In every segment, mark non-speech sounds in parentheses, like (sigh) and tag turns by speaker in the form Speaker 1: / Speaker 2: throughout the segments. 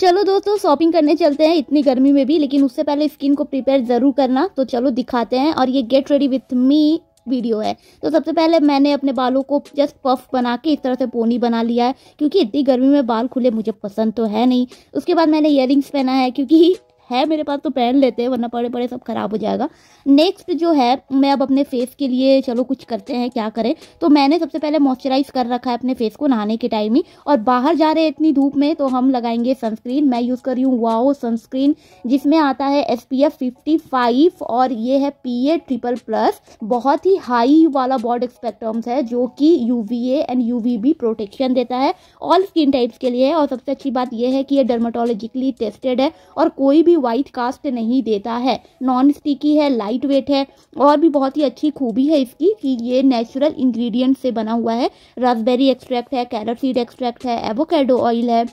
Speaker 1: चलो दोस्तों शॉपिंग करने चलते हैं इतनी गर्मी में भी लेकिन उससे पहले स्किन को प्रिपेयर ज़रूर करना तो चलो दिखाते हैं और ये get ready with me video है तो सबसे पहले मैंने अपने बालों को जस्ट पफ बना के इस तरह से पोनी बना लिया है क्योंकि इतनी गर्मी में बाल खुले मुझे पसंद तो है नहीं उसके बाद मैंने ईयर पहना है क्योंकि है मेरे पास तो पहन लेते हैं वरना पड़े पड़े सब ख़राब हो जाएगा नेक्स्ट जो है मैं अब अपने फेस के लिए चलो कुछ करते हैं क्या करें तो मैंने सबसे पहले मॉइस्चराइज़ कर रखा है अपने फेस को नहाने के टाइम ही और बाहर जा रहे हैं इतनी धूप में तो हम लगाएंगे सनस्क्रीन मैं यूज़ कर रही हूँ वाओ सनस्क्रीन जिसमें आता है एस पी एफ और ये है पी ए ट्रिपल प्लस बहुत ही हाई वाला बॉड एक्सपेक्ट्रम्स है जो कि यू एंड यू प्रोटेक्शन देता है ऑल स्किन टाइप्स के लिए और सबसे अच्छी बात यह है कि ये डर्माटोलॉजिकली टेस्टेड है और कोई भी भी वाइट कास्ट नहीं देता है नॉन स्टिकी है लाइट वेट है और भी बहुत ही अच्छी खूबी है इसकी कि ये नेचुरल इंग्रेडिएंट से बना हुआ है रसबेरी एक्सट्रैक्ट है कैरट सीड एक्सट्रैक्ट है एवोकेडो ऑयल है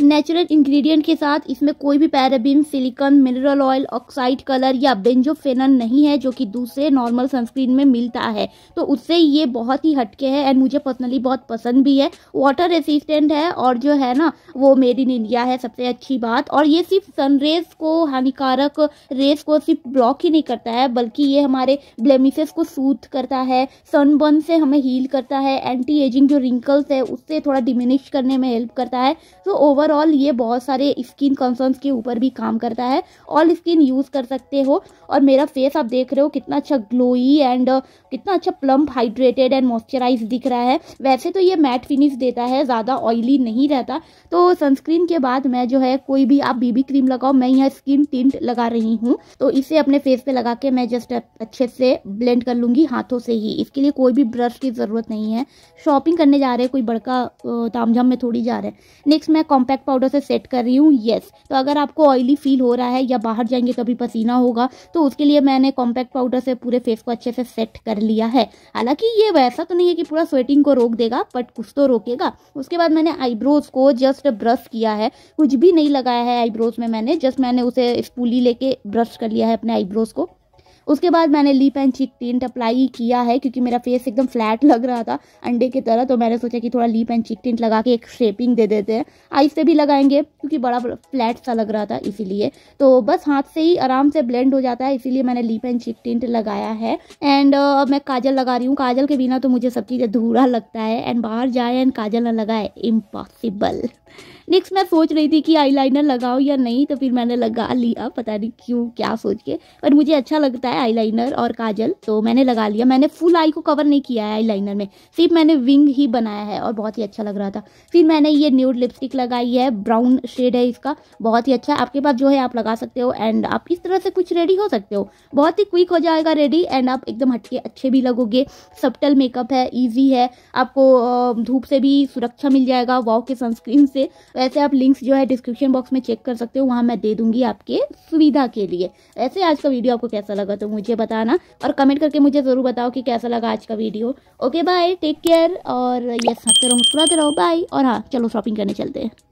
Speaker 1: नेचुरल इंग्रेडिएंट के साथ इसमें कोई भी paraben silicone mineral oil oxide colour या बेंजोफेन नहीं है जो कि दूसरे नॉर्मल सनस्क्रीन में मिलता है तो उससे ये बहुत ही हटके है एंड मुझे पर्सनली बहुत पसंद भी है वाटर रेसिस्टेंट है और जो है ना वो मेड इन इंडिया है सबसे अच्छी बात और ये सिर्फ सनरेज को हानिकारक रेस को सिर्फ ब्लॉक ही नहीं करता है बल्कि ये हमारे ब्लेमिसेस को सूथ करता है सनबर्न से हमें हील करता है एंटी एजिंग जो रिंकल्स है उससे थोड़ा डिमिनिश करने में हेल्प करता है तो ओवर ओवरऑल ये बहुत सारे स्किन कंसर्न के ऊपर भी काम करता है ऑल स्किन यूज़ कर सकते हो और मेरा फेस आप देख रहे हो कितना अच्छा ग्लोई एंड uh, कितना अच्छा प्लम्प हाइड्रेटेड एंड मॉइस्चराइज दिख रहा है वैसे तो ये मैट फिनिश देता है ज़्यादा ऑयली नहीं रहता तो सनस्क्रीन के बाद मैं जो है कोई भी आप बीबी क्रीम लगाओ मैं यहाँ स्किन टिंट लगा रही हूँ तो इसे अपने फेस पे लगा के मैं जस्ट uh, अच्छे से ब्लेंड कर लूँगी हाथों से ही इसके लिए कोई भी ब्रश की ज़रूरत नहीं है शॉपिंग करने जा रहे हैं कोई बड़का uh, तामझाम में थोड़ी जा रहे हैं नेक्स्ट मैं कॉम्पैक्ट कॉम्पैक्ट पाउडर से सेट कर रही हूँ येस तो अगर आपको ऑयली फील हो रहा है या बाहर जाएंगे कभी पसीना होगा तो उसके लिए मैंने कॉम्पैक्ट पाउडर से पूरे फेस को अच्छे से सेट कर लिया है हालांकि ये वैसा तो नहीं है कि पूरा स्वेटिंग को रोक देगा बट कुछ तो रोकेगा उसके बाद मैंने आईब्रोज को जस्ट ब्रश किया है कुछ भी नहीं लगाया है आईब्रोज में मैंने जस्ट मैंने उसे स्पूली लेके ब्रश कर लिया है अपने आईब्रोज को उसके बाद मैंने lip and cheek tint apply किया है क्योंकि मेरा फेस एकदम फ्लैट (laughs) लग रहा था अंडे की तरह तो मैंने सोचा कि थोड़ा लिप एंड चीक टिंट लगा के एक शेपिंग दे देते हैं आई से भी लगाएंगे क्योंकि बड़ा फ्लैट सा लग रहा था इसीलिए तो बस हाथ से ही आराम से ब्लेंड हो जाता है इसीलिए मैंने लिप एंड चीक टिंट लगाया है एंड uh, अब uh, मैं काजल लगा रही हूँ काजल के बिना तो मुझे सब चीज़ें धूरा लगता है एंड बाहर जाए एंड काजल ना लगाए इम्पॉसिबल नेक्स्ट मैं सोच रही थी कि आईलाइनर लगाओ या नहीं तो फिर मैंने लगा लिया पता नहीं क्यों क्या सोच के पर मुझे अच्छा लगता है है आईलाइनर और काजल तो मैंने लगा लिया मैंने फुल आई को कवर नहीं किया है आईलाइनर में सिर्फ मैंने विंग ही बनाया है और बहुत ही अच्छा लग रहा था फिर मैंने ये न्यूड लिपस्टिक लगाई है ब्राउन शेड है इसका बहुत ही अच्छा आपके पास जो है आप लगा सकते हो एंड आप इस तरह से कुछ रेडी हो सकते हो बहुत ही क्विक हो जाएगा रेडी एंड आप एकदम हटके अच्छे भी लगोगे सप्टल मेकअप है ईजी है आपको धूप से भी सुरक्षा मिल जाएगा वाव के सनस्क्रीन से वैसे आप लिंक्स जो है डिस्क्रिप्शन बॉक्स में चेक कर सकते हो वहाँ मैं दे दूंगी आपके सुविधा के लिए ऐसे आज का वीडियो आपको कैसा लगा तो मुझे बताना और कमेंट करके मुझे ज़रूर बताओ कि कैसा लगा आज का video okay bye take care और यस हंसते रहो मुस्कुराते रहो बाय और हाँ चलो शॉपिंग करने चलते हैं